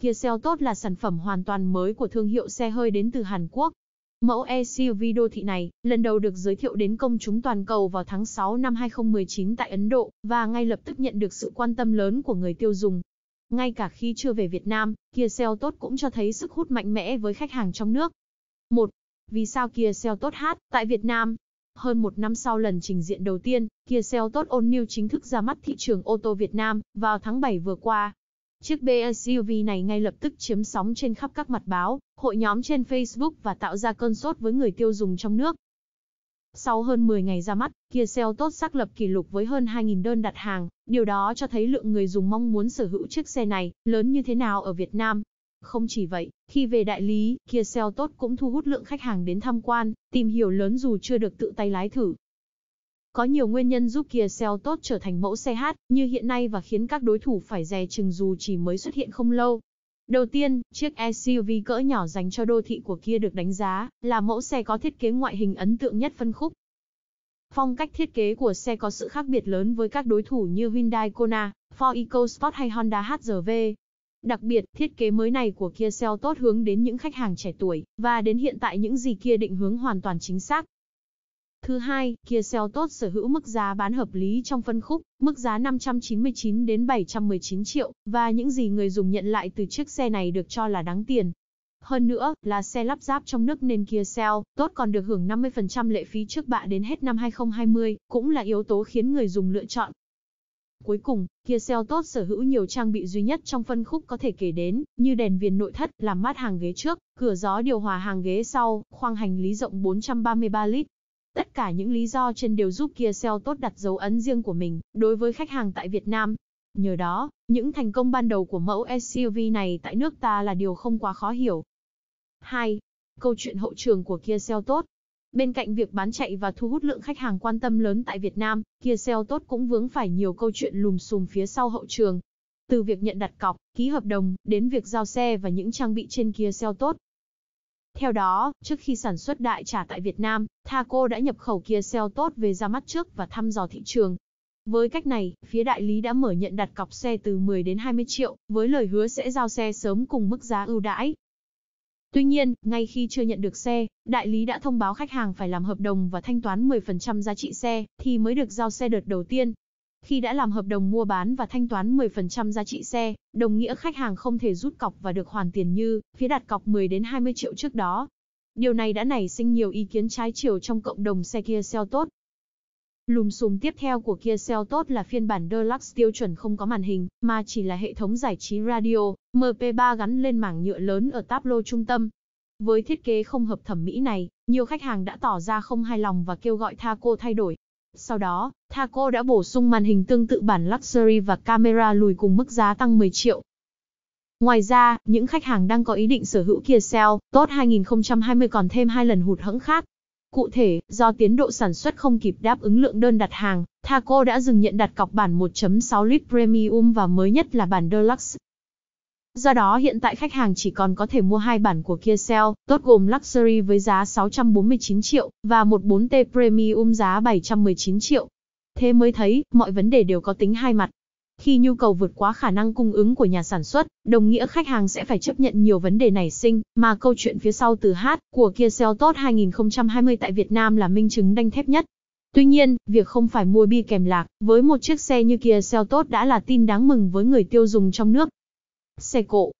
Kia Xeo tốt là sản phẩm hoàn toàn mới của thương hiệu xe hơi đến từ Hàn Quốc. Mẫu SUV đô thị này lần đầu được giới thiệu đến công chúng toàn cầu vào tháng 6 năm 2019 tại Ấn Độ và ngay lập tức nhận được sự quan tâm lớn của người tiêu dùng. Ngay cả khi chưa về Việt Nam, Kia Xeo tốt cũng cho thấy sức hút mạnh mẽ với khách hàng trong nước. 1. Vì sao Kia Xeo tốt hát tại Việt Nam? Hơn một năm sau lần trình diện đầu tiên, Kia Xeo tốt All chính thức ra mắt thị trường ô tô Việt Nam vào tháng 7 vừa qua. Chiếc BSUV này ngay lập tức chiếm sóng trên khắp các mặt báo, hội nhóm trên Facebook và tạo ra cơn sốt với người tiêu dùng trong nước. Sau hơn 10 ngày ra mắt, Kia Seltos tốt xác lập kỷ lục với hơn 2.000 đơn đặt hàng, điều đó cho thấy lượng người dùng mong muốn sở hữu chiếc xe này lớn như thế nào ở Việt Nam. Không chỉ vậy, khi về đại lý, Kia Seltos tốt cũng thu hút lượng khách hàng đến tham quan, tìm hiểu lớn dù chưa được tự tay lái thử. Có nhiều nguyên nhân giúp Kia Seltos tốt trở thành mẫu xe hát như hiện nay và khiến các đối thủ phải dè chừng dù chỉ mới xuất hiện không lâu. Đầu tiên, chiếc SUV cỡ nhỏ dành cho đô thị của Kia được đánh giá là mẫu xe có thiết kế ngoại hình ấn tượng nhất phân khúc. Phong cách thiết kế của xe có sự khác biệt lớn với các đối thủ như Hyundai Kona, Ford EcoSport hay Honda HR-V. Đặc biệt, thiết kế mới này của Kia Seltos tốt hướng đến những khách hàng trẻ tuổi và đến hiện tại những gì Kia định hướng hoàn toàn chính xác. Thứ hai, kia Seltos sở hữu mức giá bán hợp lý trong phân khúc, mức giá 599 đến 719 triệu, và những gì người dùng nhận lại từ chiếc xe này được cho là đáng tiền. Hơn nữa, là xe lắp ráp trong nước nên kia Seltos tốt còn được hưởng 50% lệ phí trước bạ đến hết năm 2020, cũng là yếu tố khiến người dùng lựa chọn. Cuối cùng, Kia Seltos sở hữu nhiều trang bị duy nhất trong phân khúc có thể kể đến, như đèn viền nội thất, làm mát hàng ghế trước, cửa gió điều hòa hàng ghế sau, khoang hành lý rộng 433 lít, Tất cả những lý do trên đều giúp Kia Self tốt đặt dấu ấn riêng của mình đối với khách hàng tại Việt Nam. Nhờ đó, những thành công ban đầu của mẫu SUV này tại nước ta là điều không quá khó hiểu. 2. Câu chuyện hậu trường của Kia Self tốt. Bên cạnh việc bán chạy và thu hút lượng khách hàng quan tâm lớn tại Việt Nam, Kia Self tốt cũng vướng phải nhiều câu chuyện lùm xùm phía sau hậu trường. Từ việc nhận đặt cọc, ký hợp đồng, đến việc giao xe và những trang bị trên Kia Self tốt, theo đó, trước khi sản xuất đại trà tại Việt Nam, Thaco đã nhập khẩu kia xeo tốt về ra mắt trước và thăm dò thị trường. Với cách này, phía đại lý đã mở nhận đặt cọc xe từ 10 đến 20 triệu, với lời hứa sẽ giao xe sớm cùng mức giá ưu đãi. Tuy nhiên, ngay khi chưa nhận được xe, đại lý đã thông báo khách hàng phải làm hợp đồng và thanh toán 10% giá trị xe thì mới được giao xe đợt đầu tiên. Khi đã làm hợp đồng mua bán và thanh toán 10% giá trị xe, đồng nghĩa khách hàng không thể rút cọc và được hoàn tiền như phía đặt cọc 10 đến 20 triệu trước đó. Điều này đã nảy sinh nhiều ý kiến trái chiều trong cộng đồng xe Kia Seltos. tốt. Lùm xùm tiếp theo của Kia tốt là phiên bản Deluxe tiêu chuẩn không có màn hình, mà chỉ là hệ thống giải trí radio, MP3 gắn lên mảng nhựa lớn ở táp lô trung tâm. Với thiết kế không hợp thẩm mỹ này, nhiều khách hàng đã tỏ ra không hài lòng và kêu gọi Thaco thay đổi. Sau đó, Thaco đã bổ sung màn hình tương tự bản Luxury và camera lùi cùng mức giá tăng 10 triệu. Ngoài ra, những khách hàng đang có ý định sở hữu Kia Cell, tốt 2020 còn thêm hai lần hụt hẫng khác. Cụ thể, do tiến độ sản xuất không kịp đáp ứng lượng đơn đặt hàng, Thaco đã dừng nhận đặt cọc bản 1.6 lít Premium và mới nhất là bản Deluxe. Do đó hiện tại khách hàng chỉ còn có thể mua hai bản của Kia Self, tốt gồm Luxury với giá 649 triệu và một 4T Premium giá 719 triệu. Thế mới thấy, mọi vấn đề đều có tính hai mặt. Khi nhu cầu vượt quá khả năng cung ứng của nhà sản xuất, đồng nghĩa khách hàng sẽ phải chấp nhận nhiều vấn đề nảy sinh, mà câu chuyện phía sau từ hát của Kia Self Tốt 2020 tại Việt Nam là minh chứng đanh thép nhất. Tuy nhiên, việc không phải mua bi kèm lạc với một chiếc xe như Kia Tốt đã là tin đáng mừng với người tiêu dùng trong nước, xe cộ,